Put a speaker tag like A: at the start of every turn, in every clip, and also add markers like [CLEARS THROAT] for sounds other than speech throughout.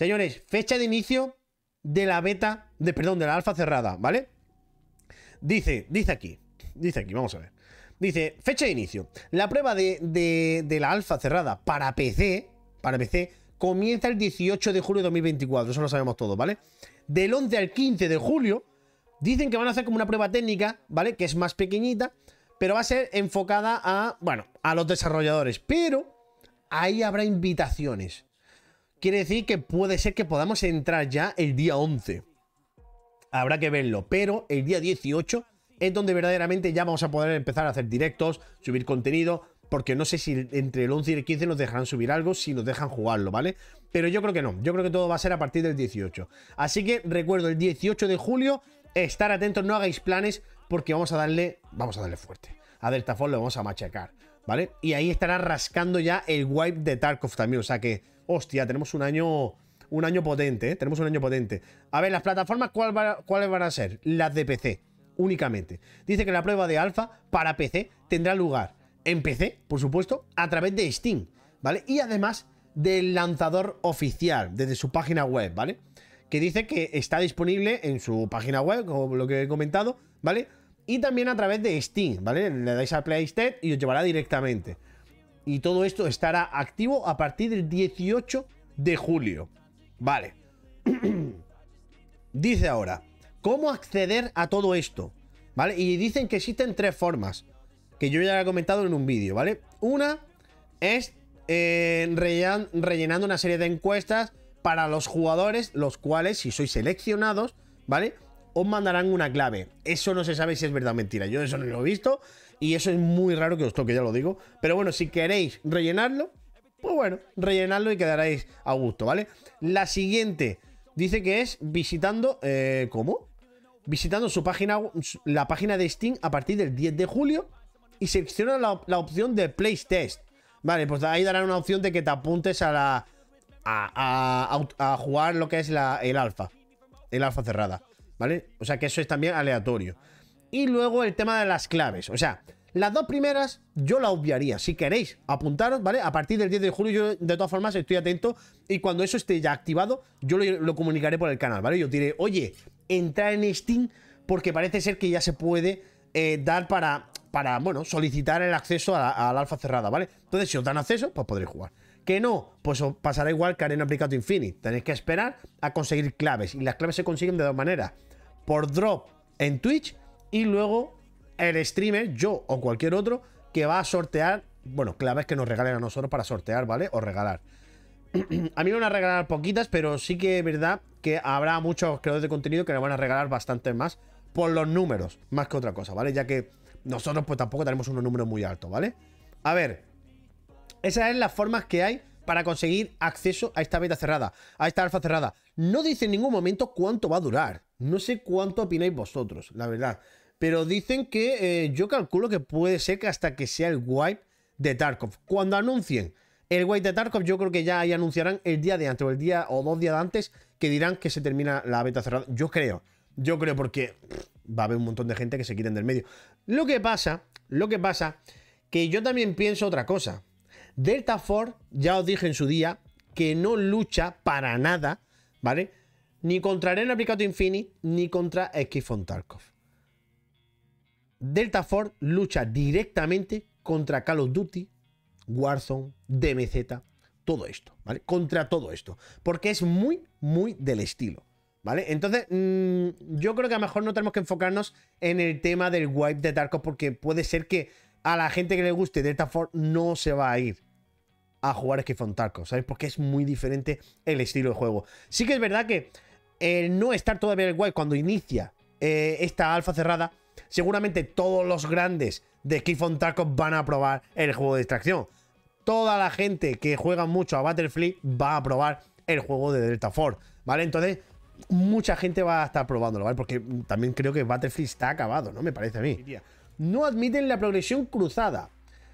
A: Señores, fecha de inicio de la beta, de, perdón, de la alfa cerrada, ¿vale? Dice, dice aquí, dice aquí, vamos a ver. Dice, fecha de inicio. La prueba de, de la alfa cerrada para PC, para PC, comienza el 18 de julio de 2024, eso lo sabemos todos, ¿vale? Del 11 al 15 de julio, dicen que van a hacer como una prueba técnica, ¿vale? Que es más pequeñita, pero va a ser enfocada a, bueno, a los desarrolladores. Pero ahí habrá invitaciones. Quiere decir que puede ser que podamos entrar ya el día 11. Habrá que verlo, pero el día 18 es donde verdaderamente ya vamos a poder empezar a hacer directos, subir contenido, porque no sé si entre el 11 y el 15 nos dejarán subir algo, si nos dejan jugarlo, ¿vale? Pero yo creo que no, yo creo que todo va a ser a partir del 18. Así que recuerdo, el 18 de julio, estar atentos, no hagáis planes, porque vamos a darle, vamos a darle fuerte. A Deltafon lo vamos a machacar, ¿vale? Y ahí estará rascando ya el wipe de Tarkov también, o sea que Hostia, tenemos un año. Un año potente, ¿eh? Tenemos un año potente. A ver, las plataformas, ¿cuáles van a ser? Las de PC, únicamente. Dice que la prueba de alfa para PC tendrá lugar en PC, por supuesto, a través de Steam, ¿vale? Y además del lanzador oficial, desde su página web, ¿vale? Que dice que está disponible en su página web, como lo que he comentado, ¿vale? Y también a través de Steam, ¿vale? Le dais a PlayStation y os llevará directamente y todo esto estará activo a partir del 18 de julio. Vale. [CLEARS THROAT] Dice ahora, ¿cómo acceder a todo esto? ¿Vale? Y dicen que existen tres formas, que yo ya he comentado en un vídeo, ¿vale? Una es eh, rellenando una serie de encuestas para los jugadores, los cuales, si sois seleccionados, ¿vale? os mandarán una clave. Eso no se sabe si es verdad o mentira. Yo eso no lo he visto y eso es muy raro que os toque, ya lo digo. Pero bueno, si queréis rellenarlo, pues bueno, rellenarlo y quedaréis a gusto, ¿vale? La siguiente dice que es visitando... Eh, ¿Cómo? Visitando su página, la página de Steam a partir del 10 de julio y selecciona la, opción de playtest. Test. Vale, pues ahí darán una opción de que te apuntes a la... A, jugar lo que es el alfa. El alfa cerrada. ¿vale? O sea que eso es también aleatorio. Y luego el tema de las claves, o sea, las dos primeras yo la obviaría. Si queréis, apuntaros, ¿vale? A partir del 10 de julio yo de todas formas estoy atento y cuando eso esté ya activado yo lo, comunicaré por el canal, ¿vale? Yo diré, oye, entrar en Steam porque parece ser que ya se puede eh, dar para, para, bueno, solicitar el acceso al alfa cerrada, ¿vale? Entonces si os dan acceso, pues podréis jugar. Que no, pues os pasará igual que Arena Aplicado Infinite. Tenéis que esperar a conseguir claves y las claves se consiguen de dos maneras por drop en Twitch y luego el streamer, yo o cualquier otro, que va a sortear, bueno, claves que nos regalen a nosotros para sortear, ¿vale? O regalar. [CLEARS THROAT] a mí me van a regalar poquitas, pero sí que es verdad que habrá muchos creadores de contenido que nos van a regalar bastante más por los números, más que otra cosa, ¿vale? Ya que nosotros pues tampoco tenemos unos números muy altos, ¿vale? A ver, esas son las formas que hay para conseguir acceso a esta beta cerrada, a esta alfa cerrada. No dice en ningún momento cuánto va a durar. No sé cuánto opináis vosotros, la verdad. Pero dicen que eh, yo calculo que puede ser que hasta que sea el wipe de Tarkov. Cuando anuncien el wipe de Tarkov, yo creo que ya ahí anunciarán el día de antes o el día o dos días antes que dirán que se termina la beta cerrada. Yo creo, yo creo porque va a haber un montón de gente que se quiten del medio. Lo que pasa, lo que pasa, que yo también pienso otra cosa. Delta Force, ya os dije en su día, que no lucha para nada, ¿vale? ni contra Arena Aplicato Infinite, ni contra from Tarkov. Delta Ford lucha directamente contra Call of Duty, Warzone, DMZ, todo esto, ¿vale? Contra todo esto, porque es muy, muy del estilo. ¿Vale? Entonces, mm, yo creo que a lo mejor no tenemos que enfocarnos en el tema del wipe de Tarkov porque puede ser que a la gente que le guste Delta Ford no se va a ir a jugar que Tarkov, ¿sabes? Porque es muy diferente el estilo de juego. Sí que es verdad que el no estar todavía en el cuando inicia eh, esta alfa cerrada, seguramente todos los grandes de Skiff Tarkov van a probar el juego de distracción Toda la gente que juega mucho a butterfly va a probar el juego de Delta Force, ¿vale? Entonces, mucha gente va a estar probándolo, ¿vale? Porque también creo que Battlefly está acabado, ¿no? Me parece a mí. No admiten la progresión cruzada.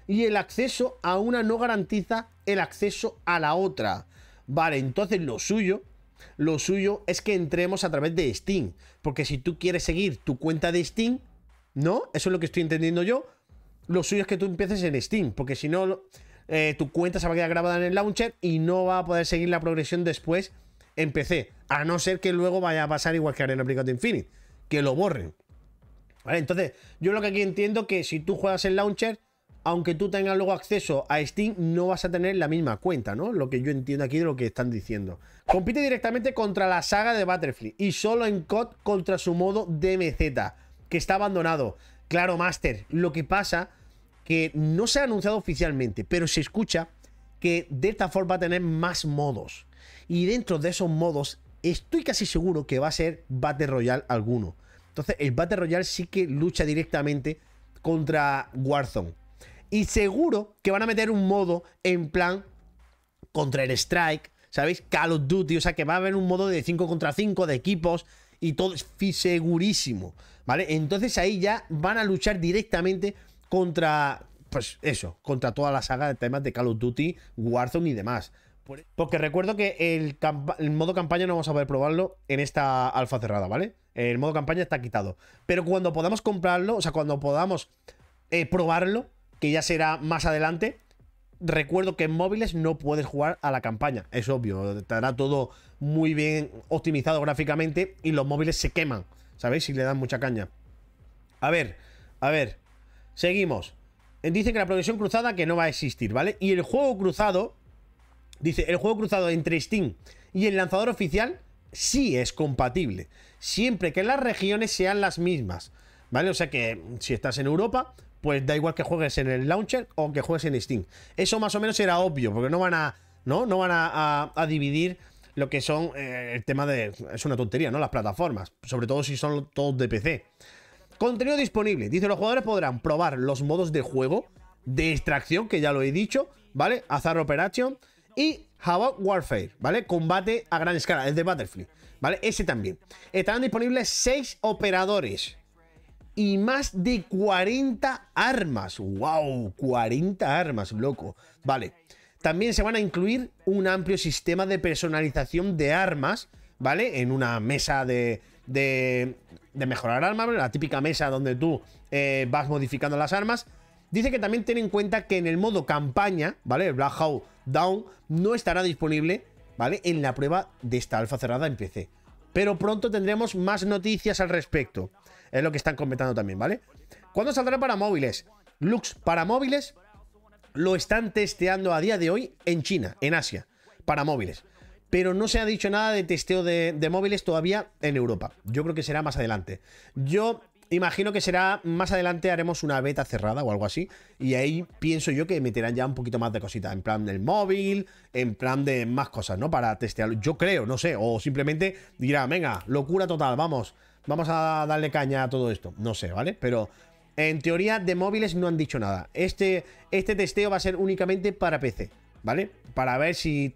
A: Y el acceso a una no garantiza el acceso a la otra. Vale, entonces lo suyo lo suyo es que entremos a través de Steam. Porque si tú quieres seguir tu cuenta de Steam, ¿no? Eso es lo que estoy entendiendo yo. Lo suyo es que tú empieces en Steam, porque si no, eh, tu cuenta se va a quedar grabada en el launcher y no va a poder seguir la progresión después en PC. A no ser que luego vaya a pasar igual que Arena de Infinite, que lo borren. Vale, entonces, yo lo que aquí entiendo es que si tú juegas en launcher, aunque tú tengas luego acceso a Steam, no vas a tener la misma cuenta, ¿no? Lo que yo entiendo aquí de lo que están diciendo. Compite directamente contra la saga de Battlefield y solo en COD contra su modo DMZ, que está abandonado. Claro, Master, lo que pasa que no se ha anunciado oficialmente, pero se escucha que Delta Force va a tener más modos. Y dentro de esos modos, estoy casi seguro que va a ser Battle Royale alguno. Entonces, el Battle Royale sí que lucha directamente contra Warzone y seguro que van a meter un modo en plan contra el Strike, ¿sabéis? Call of Duty, o sea que va a haber un modo de 5 contra 5, de equipos y todo, es segurísimo, ¿vale? Entonces ahí ya van a luchar directamente contra, pues eso, contra toda la saga de temas de Call of Duty, Warzone y demás. E- porque recuerdo que el, modo campaña no vamos a poder probarlo en esta alfa cerrada, ¿vale? El modo campaña está quitado. Pero cuando podamos comprarlo, o sea, cuando podamos eh, probarlo, que ya será más adelante. Recuerdo que en móviles no puedes jugar a la campaña, es obvio, estará todo muy bien optimizado gráficamente y los móviles se queman, ¿sabéis? Si le dan mucha caña. A ver, a ver, seguimos. Dice que la progresión cruzada que no va a existir, ¿vale? Y el juego cruzado, dice, el juego cruzado entre Steam y el lanzador oficial sí es compatible, siempre que las regiones sean las mismas, ¿vale? O sea que si estás en Europa, pues da igual que juegues en el launcher o que juegues en Steam. Eso más o menos era obvio, porque no van a, ¿no? No van a, dividir lo que son eh, el tema de... Es una tontería, ¿no? Las plataformas, sobre todo si son todos de PC. Contenido disponible. Dice, los jugadores podrán probar los modos de juego de extracción, que ya lo he dicho, ¿vale? Azar Operation y Havoc Warfare, ¿vale? Combate a gran escala, el de Battlefield, ¿vale? Ese también. Estarán disponibles 6 operadores, y más de 40 armas. ¡Wow! 40 armas, loco. Vale. También se van a incluir un amplio sistema de personalización de armas, ¿vale? En una mesa de, mejorar armas, la típica mesa donde tú eh, vas modificando las armas. Dice que también ten en cuenta que en el modo campaña, ¿vale? El Black Hawk Down no estará disponible, ¿vale? En la prueba de esta alfa cerrada en PC. Pero pronto tendremos más noticias al respecto. Es lo que están comentando también, ¿vale? ¿Cuándo saldrá para móviles? Lux para móviles lo están testeando a día de hoy en China, en Asia, para móviles. Pero no se ha dicho nada de testeo de, móviles todavía en Europa. Yo creo que será más adelante. Yo imagino que será más adelante haremos una beta cerrada o algo así. Y ahí pienso yo que meterán ya un poquito más de cositas. En plan del móvil, en plan de más cosas, ¿no? Para testearlo. Yo creo, no sé. O simplemente dirá, venga, locura total, vamos vamos a darle caña a todo esto. No sé, ¿vale? Pero en teoría de móviles no han dicho nada. Este, este testeo va a ser únicamente para PC, ¿vale? Para ver si...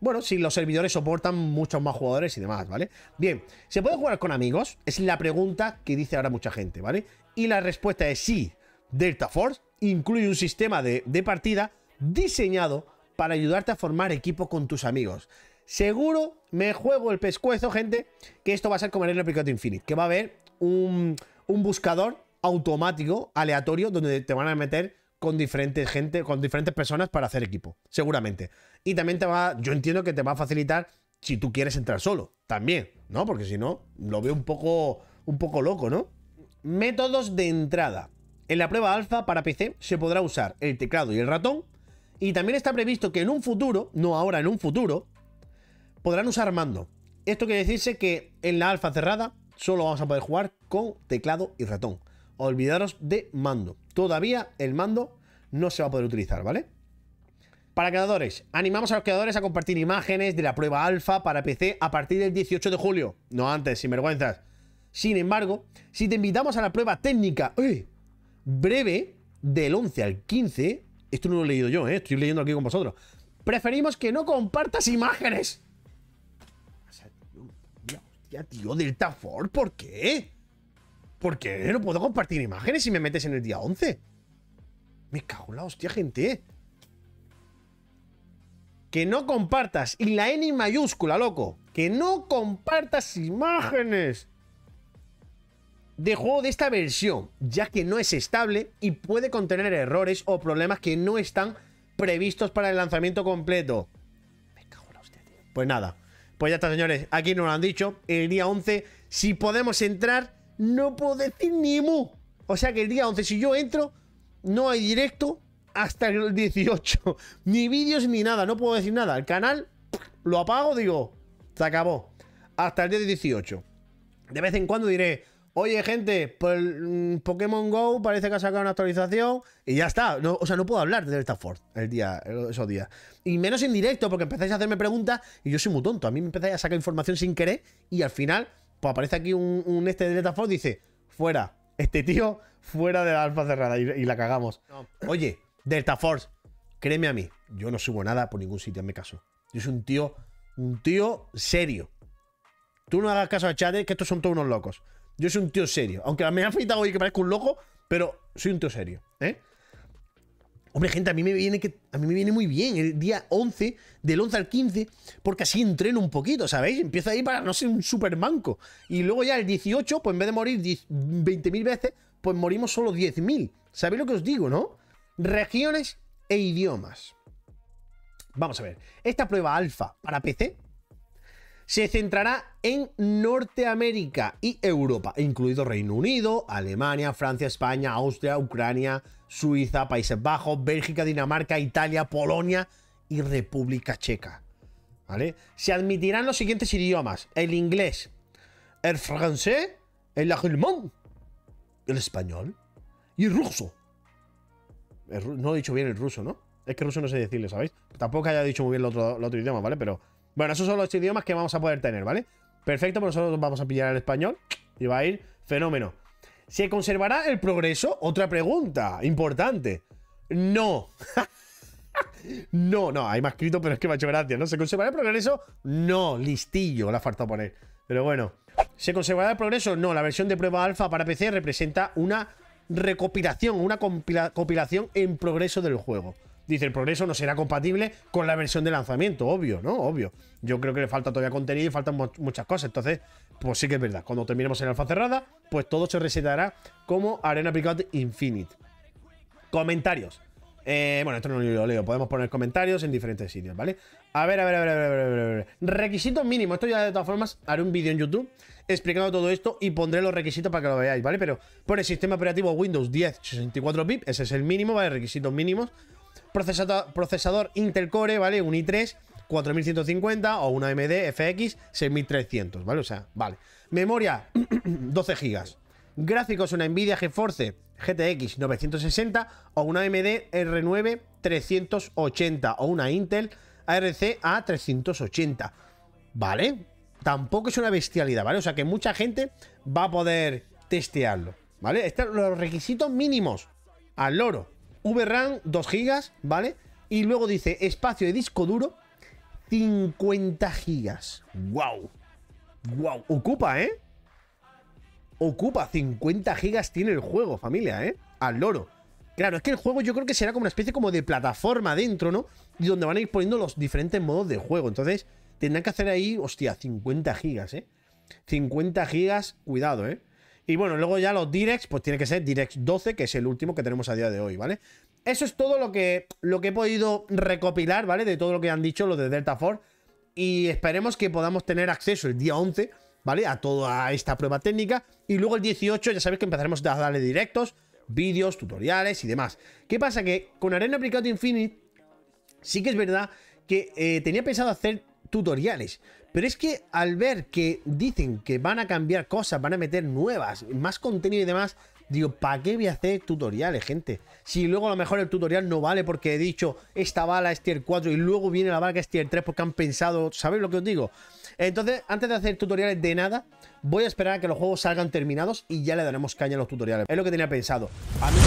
A: Bueno, si los servidores soportan muchos más jugadores y demás, ¿vale? Bien, ¿se puede jugar con amigos? Es la pregunta que dice ahora mucha gente, ¿vale? Y la respuesta es sí. Delta Force incluye un sistema de, de partida diseñado para ayudarte a formar equipo con tus amigos. Seguro me juego el pescuezo, gente, que esto va a ser como en el Apricot Infinite, que va a haber un, buscador automático, aleatorio, donde te van a meter con diferentes gente, con diferentes personas para hacer equipo, seguramente. Y también te va, yo entiendo que te va a facilitar si tú quieres entrar solo, también, ¿no? Porque si no, lo veo un poco, un poco loco, ¿no? Métodos de entrada. En la prueba alfa para PC se podrá usar el teclado y el ratón, y también está previsto que en un futuro, no ahora, en un futuro, podrán usar mando. Esto quiere decirse que en la alfa cerrada solo vamos a poder jugar con teclado y ratón. Olvidaros de mando. Todavía el mando no se va a poder utilizar, ¿vale? Para creadores, animamos a los creadores a compartir imágenes de la prueba alfa para PC a partir del 18 de julio. No antes, sin vergüenzas. Sin embargo, si te invitamos a la prueba técnica breve del 11 al 15, esto no lo he leído yo, ¿eh? estoy leyendo aquí con vosotros, preferimos que no compartas imágenes. Hostia, tío, Delta Ford, ¿por qué? ¿Por qué no puedo compartir imágenes si me metes en el día 11? Me cago en la hostia, gente. Que no compartas. Y la N mayúscula, loco. Que no compartas imágenes de juego de esta versión, ya que no es estable y puede contener errores o problemas que no están previstos para el lanzamiento completo. Me cago en la hostia, tío. Pues nada. Pues ya está, señores. Aquí nos lo han dicho. El día 11, si podemos entrar, no puedo decir ni mu. O sea que el día 11, si yo entro, no hay directo hasta el 18. [LAUGHS] ni vídeos ni nada. No puedo decir nada. El canal lo apago, digo, se acabó. Hasta el día 18. De vez en cuando diré, Oye, gente, pues mm, Pokémon Go parece que ha sacado una actualización y ya está. o sea, no puedo hablar Delta Delta el día, esos días. Y menos en directo, porque empezáis a hacerme preguntas y yo soy muy tonto. A mí me empezáis a sacar información sin querer y al final, pues aparece aquí un, este este Delta Force y dice: Fuera, este tío, fuera de la alfa cerrada y, la cagamos. Oye, Delta Force, créeme a mí, yo no subo nada por ningún sitio, me caso. Yo soy un tío, un tío serio. Tú no hagas caso a Chad, que estos son todos unos locos. Yo soy un tío serio. Aunque me ha afeitado hoy que parezco un loco, pero soy un tío serio, ¿eh? Hombre, gente, a mí, me viene que, a mí me viene muy bien el día 11, del 11 al 15, porque así entreno un poquito, ¿sabéis? Empiezo ahí para no ser un super manco. Y luego ya el 18, pues en vez de morir 20.000 veces, pues morimos solo 10.000. ¿Sabéis lo que os digo, no? Regiones e idiomas. Vamos a ver. Esta prueba alfa para PC se centrará en Norteamérica y Europa, incluido Reino Unido, Alemania, Francia, España, Austria, Ucrania, Suiza, Países Bajos, Bélgica, Dinamarca, Italia, Polonia y República Checa. ¿Vale? Se admitirán los siguientes idiomas: el inglés, el francés, el alemán, el español y el ruso. no he dicho bien el ruso, ¿no? Es que ruso no sé decirle, ¿sabéis? Tampoco haya dicho muy bien el otro idioma, ¿vale? Pero bueno, esos son los idiomas que vamos a poder tener, ¿vale? Perfecto, pues nosotros vamos a pillar el español y va a ir fenómeno. ¿Se conservará el progreso? Otra pregunta importante. No. [LAUGHS] no, no, hay más escrito, pero es que me ha hecho gracia. ¿No se conservará el progreso? No, listillo, la falta poner. Pero bueno. ¿Se conservará el progreso? No, la versión de prueba alfa para PC representa una recopilación, una compilación en progreso del juego dice el progreso no será compatible con la versión de lanzamiento, obvio, ¿no? Obvio. Yo creo que le falta todavía contenido y faltan muchas cosas. Entonces, pues sí que es verdad. Cuando terminemos en alfa cerrada, pues todo se resetará como Arena Picot Infinite. Comentarios. Eh, bueno, esto no lo leo. Podemos poner comentarios en diferentes sitios, ¿vale? A ver, a ver, a ver, a ver, a ver, a ver. Requisitos mínimos. Esto ya de todas formas haré un vídeo en YouTube explicando todo esto y pondré los requisitos para que lo veáis, ¿vale? Pero por el sistema operativo Windows 10 64 bit, ese es el mínimo, ¿vale? Requisitos mínimos. Procesador, procesador Intel Core, ¿vale? Un i3 4150 o una AMD FX 6300, ¿vale? O sea, vale. Memoria 12 [CLEARS THROAT] GB. Gráficos una Nvidia GeForce GTX 960 o una AMD R9 380 o una Intel ARC A380. ¿Vale? Tampoco es una bestialidad, ¿vale? O sea que mucha gente va a poder testearlo, ¿vale? Estos son los requisitos mínimos al loro. VRAM 2 GB, ¿vale? Y luego dice espacio de disco duro 50 GB. ¡Wow! ¡Wow! Ocupa, ¿eh? Ocupa 50 GB tiene el juego, familia, ¿eh? Al loro. Claro, es que el juego yo creo que será como una especie como de plataforma dentro, ¿no? Y donde van a ir poniendo los diferentes modos de juego. Entonces, tendrán que hacer ahí, hostia, 50 gigas, ¿eh? 50 gigas, cuidado, ¿eh? Y bueno, luego ya los directs, pues tiene que ser direct 12, que es el último que tenemos a día de hoy, ¿vale? Eso es todo lo que, lo que he podido recopilar, ¿vale? De todo lo que han dicho los de Delta Force. Y esperemos que podamos tener acceso el día 11, ¿vale? A toda esta prueba técnica. Y luego el 18, ya sabéis que empezaremos a darle directos, vídeos, tutoriales y demás. ¿Qué pasa? Que con Arena Aplicado Infinite, sí que es verdad que eh, tenía pensado hacer tutoriales. Pero es que al ver que dicen que van a cambiar cosas, van a meter nuevas, más contenido y demás, digo, ¿para qué voy a hacer tutoriales, gente? Si luego a lo mejor el tutorial no vale porque he dicho esta bala es tier 4 y luego viene la bala que es tier 3 porque han pensado, ¿sabéis lo que os digo? Entonces, antes de hacer tutoriales de nada, voy a esperar a que los juegos salgan terminados y ya le daremos caña a los tutoriales. Es lo que tenía pensado. A mí...